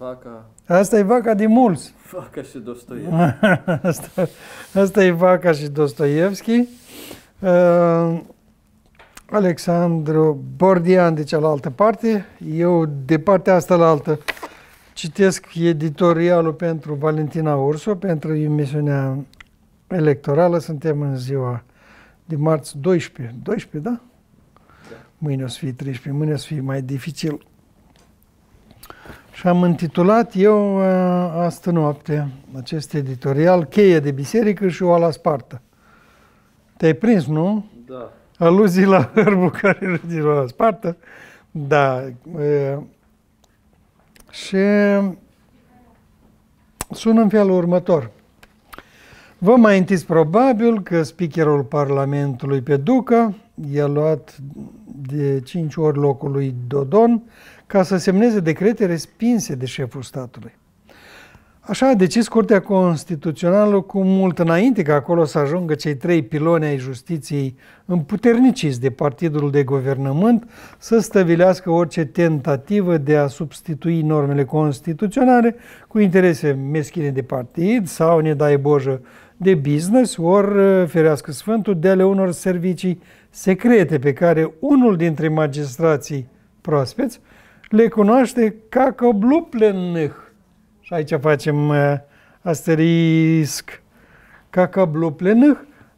Vaca. Asta e vaca de mulți. Vaca și Dostoevski. asta, asta e vaca și Dostoevski. Uh, Alexandru Bordian de cealaltă parte. Eu de partea asta la altă citesc editorialul pentru Valentina Ursu, pentru emisiunea electorală. Suntem în ziua de marți 12. 12, da? da. Mâine o să fie 13, mâine o să fie mai dificil. Și am intitulat eu uh, astă noapte acest editorial Cheie de biserică și oala spartă. Te-ai prins, nu? Da. Aluzii la hârbul care râde la spartă. Da. E, și sună în felul următor. Vă mai întiți probabil că speakerul Parlamentului pe Ducă i-a luat de cinci ori locul lui Dodon, ca să semneze decrete respinse de șeful statului. Așa a decis Curtea Constituțională cu mult înainte ca acolo să ajungă cei trei piloni ai justiției împuterniciți de partidul de guvernământ să stăvilească orice tentativă de a substitui normele constituționale cu interese meschine de partid sau, ne dai bojă, de business, ori, uh, ferească Sfântul, de ale unor servicii secrete pe care unul dintre magistrații proaspeți le cunoaște ca că Și aici facem uh, asterisc ca că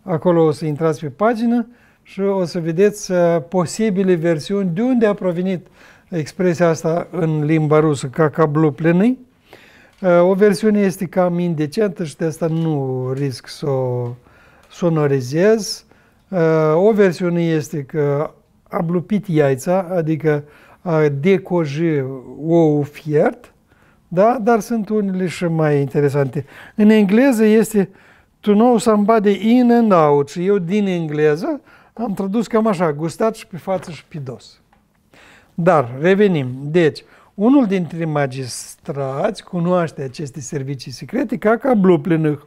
Acolo o să intrați pe pagină și o să vedeți uh, posibile versiuni de unde a provenit expresia asta în limba rusă, ca ca uh, O versiune este cam indecentă și de asta nu risc să o sonorizez. O versiune este că a blupit iaița, adică decoji ou fiert, da? dar sunt unele și mai interesante. În engleză este to know somebody in and out și eu din engleză am tradus cam așa, gustat și pe față și pe dos. Dar revenim. Deci, unul dintre magistrați cunoaște aceste servicii secrete ca ca bluplinâh.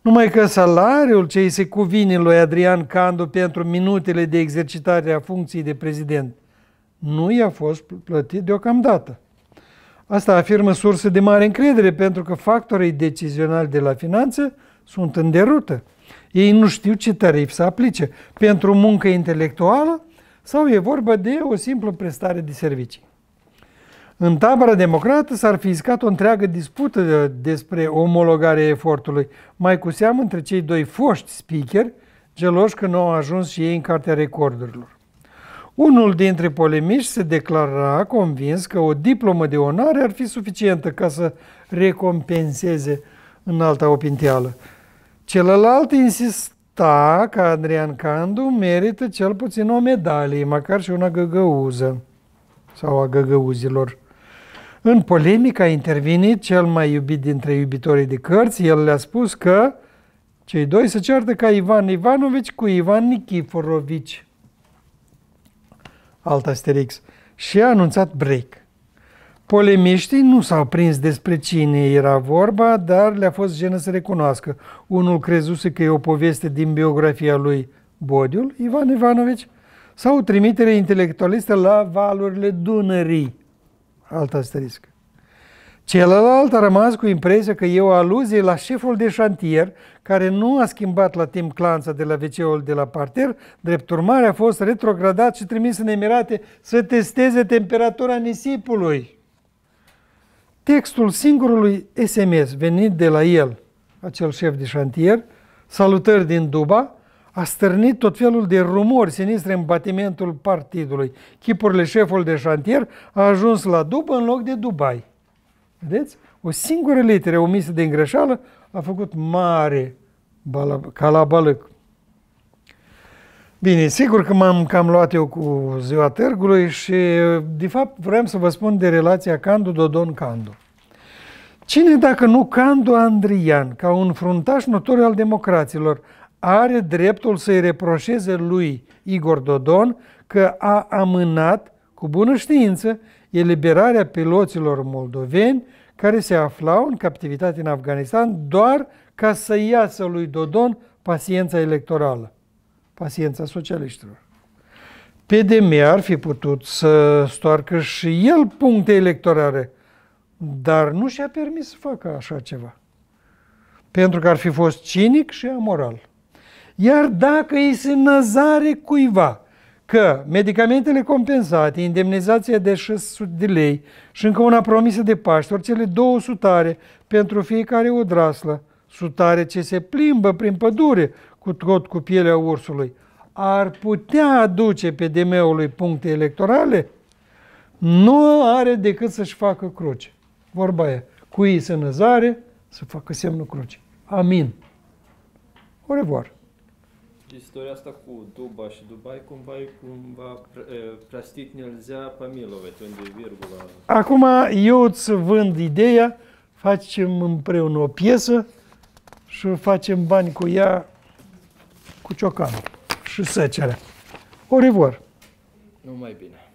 Numai că salariul ce îi se cuvine lui Adrian Candu pentru minutele de exercitare a funcției de prezident – nu i-a fost plătit deocamdată. Asta afirmă surse de mare încredere, pentru că factorii decizionali de la finanțe sunt în derută. Ei nu știu ce tarif să aplice, pentru muncă intelectuală sau e vorba de o simplă prestare de servicii. În tabăra democrată s-ar fi iscat o întreagă dispută despre omologarea efortului, mai cu seamă între cei doi foști speaker, geloși că nu au ajuns și ei în cartea recordurilor. Unul dintre polemiști se declara convins că o diplomă de onoare ar fi suficientă ca să recompenseze în alta opinteală. Celălalt insista că Adrian Candu merită cel puțin o medalie, măcar și una găgăuză sau a găgăuzilor. În polemică a intervenit cel mai iubit dintre iubitorii de cărți, el le-a spus că cei doi se ceartă ca Ivan Ivanovici cu Ivan Nikiforovici alt asterix, și a anunțat break. Polemiștii nu s-au prins despre cine era vorba, dar le-a fost jenă să recunoască. Unul crezuse că e o poveste din biografia lui Bodiul, Ivan Ivanovici, sau trimitere intelectualistă la valurile Dunării. Alt asterisc. Celălalt a rămas cu impresia că e o aluzie la șeful de șantier, care nu a schimbat la timp clanța de la wc de la parter, drept urmare a fost retrogradat și trimis în Emirate să testeze temperatura nisipului. Textul singurului SMS venit de la el, acel șef de șantier, salutări din Duba, a stârnit tot felul de rumori sinistre în batimentul partidului. Chipurile șeful de șantier a ajuns la Duba în loc de Dubai. Vedeți? O singură literă omisă de îngreșeală a făcut mare calabalăc. Bine, sigur că m-am cam luat eu cu ziua târgului și, de fapt, vreau să vă spun de relația Candu-Dodon-Candu. Cine, dacă nu Candu Andrian, ca un fruntaș notoriu al democraților, are dreptul să-i reproșeze lui Igor Dodon că a amânat, cu bună știință, eliberarea piloților moldoveni care se aflau în captivitate în Afganistan doar ca să iasă lui Dodon paciența electorală, paciența socialiștilor. PDM ar fi putut să stoarcă și el puncte electorale, dar nu și-a permis să facă așa ceva. Pentru că ar fi fost cinic și amoral. Iar dacă îi se năzare cuiva că medicamentele compensate, indemnizația de 600 de lei și încă una promisă de Paștori, cele două sutare pentru fiecare odraslă, sutare ce se plimbă prin pădure cu tot cu pielea ursului, ar putea aduce PDM-ului puncte electorale, nu are decât să-și facă cruce. Vorba e, cu ei să năzare, să facă semnul cruce. Amin. Au revoir istoria asta cu Duba și Dubai cumva e cumva prastit nelzea pamilovat, unde e virgula. Acum eu îți vând ideea, facem împreună o piesă și facem bani cu ea cu ciocanul și săcerea. O revor. Numai bine.